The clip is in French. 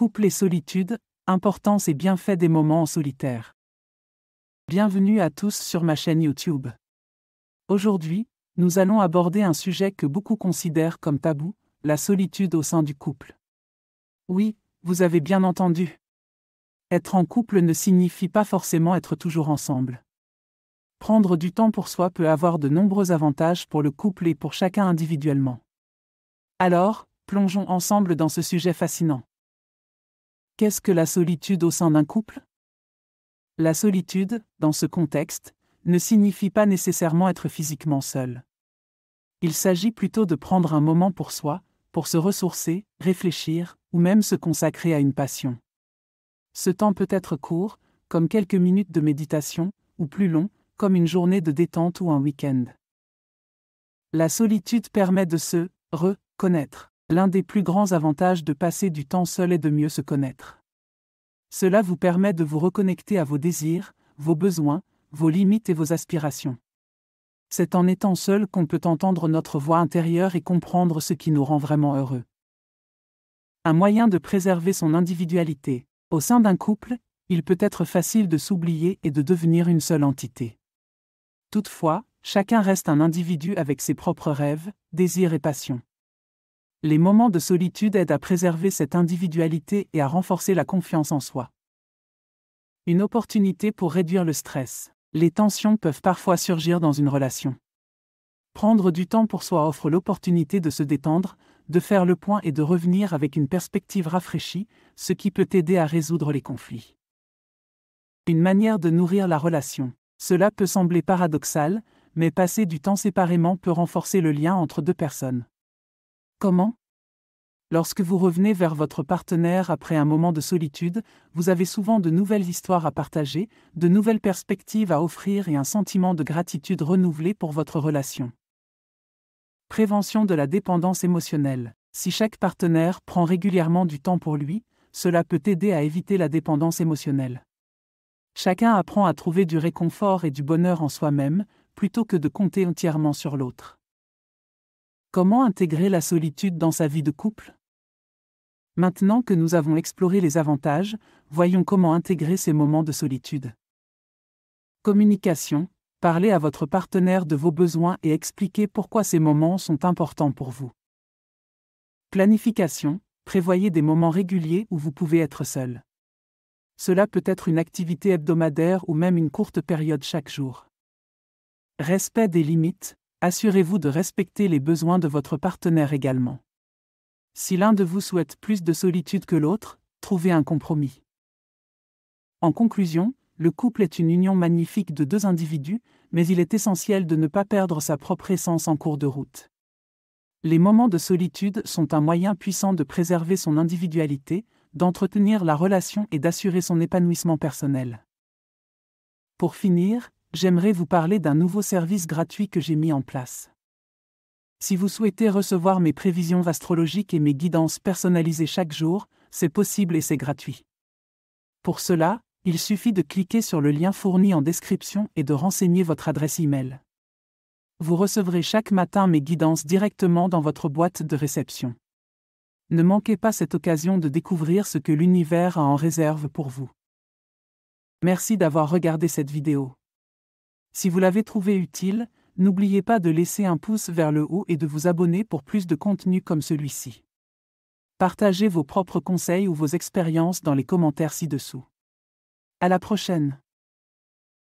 Couple et solitude, importance et bienfaits des moments en solitaire. Bienvenue à tous sur ma chaîne YouTube. Aujourd'hui, nous allons aborder un sujet que beaucoup considèrent comme tabou, la solitude au sein du couple. Oui, vous avez bien entendu. Être en couple ne signifie pas forcément être toujours ensemble. Prendre du temps pour soi peut avoir de nombreux avantages pour le couple et pour chacun individuellement. Alors, plongeons ensemble dans ce sujet fascinant. Qu'est-ce que la solitude au sein d'un couple La solitude, dans ce contexte, ne signifie pas nécessairement être physiquement seul. Il s'agit plutôt de prendre un moment pour soi, pour se ressourcer, réfléchir, ou même se consacrer à une passion. Ce temps peut être court, comme quelques minutes de méditation, ou plus long, comme une journée de détente ou un week-end. La solitude permet de se reconnaître. L'un des plus grands avantages de passer du temps seul est de mieux se connaître. Cela vous permet de vous reconnecter à vos désirs, vos besoins, vos limites et vos aspirations. C'est en étant seul qu'on peut entendre notre voix intérieure et comprendre ce qui nous rend vraiment heureux. Un moyen de préserver son individualité. Au sein d'un couple, il peut être facile de s'oublier et de devenir une seule entité. Toutefois, chacun reste un individu avec ses propres rêves, désirs et passions. Les moments de solitude aident à préserver cette individualité et à renforcer la confiance en soi. Une opportunité pour réduire le stress. Les tensions peuvent parfois surgir dans une relation. Prendre du temps pour soi offre l'opportunité de se détendre, de faire le point et de revenir avec une perspective rafraîchie, ce qui peut aider à résoudre les conflits. Une manière de nourrir la relation. Cela peut sembler paradoxal, mais passer du temps séparément peut renforcer le lien entre deux personnes. Comment Lorsque vous revenez vers votre partenaire après un moment de solitude, vous avez souvent de nouvelles histoires à partager, de nouvelles perspectives à offrir et un sentiment de gratitude renouvelé pour votre relation. Prévention de la dépendance émotionnelle. Si chaque partenaire prend régulièrement du temps pour lui, cela peut aider à éviter la dépendance émotionnelle. Chacun apprend à trouver du réconfort et du bonheur en soi-même, plutôt que de compter entièrement sur l'autre. Comment intégrer la solitude dans sa vie de couple Maintenant que nous avons exploré les avantages, voyons comment intégrer ces moments de solitude. Communication, parlez à votre partenaire de vos besoins et expliquez pourquoi ces moments sont importants pour vous. Planification, prévoyez des moments réguliers où vous pouvez être seul. Cela peut être une activité hebdomadaire ou même une courte période chaque jour. Respect des limites, assurez-vous de respecter les besoins de votre partenaire également. Si l'un de vous souhaite plus de solitude que l'autre, trouvez un compromis. En conclusion, le couple est une union magnifique de deux individus, mais il est essentiel de ne pas perdre sa propre essence en cours de route. Les moments de solitude sont un moyen puissant de préserver son individualité, d'entretenir la relation et d'assurer son épanouissement personnel. Pour finir, j'aimerais vous parler d'un nouveau service gratuit que j'ai mis en place. Si vous souhaitez recevoir mes prévisions astrologiques et mes guidances personnalisées chaque jour, c'est possible et c'est gratuit. Pour cela, il suffit de cliquer sur le lien fourni en description et de renseigner votre adresse email. Vous recevrez chaque matin mes guidances directement dans votre boîte de réception. Ne manquez pas cette occasion de découvrir ce que l'univers a en réserve pour vous. Merci d'avoir regardé cette vidéo. Si vous l'avez trouvé utile, n'oubliez pas de laisser un pouce vers le haut et de vous abonner pour plus de contenu comme celui-ci. Partagez vos propres conseils ou vos expériences dans les commentaires ci-dessous. À la prochaine!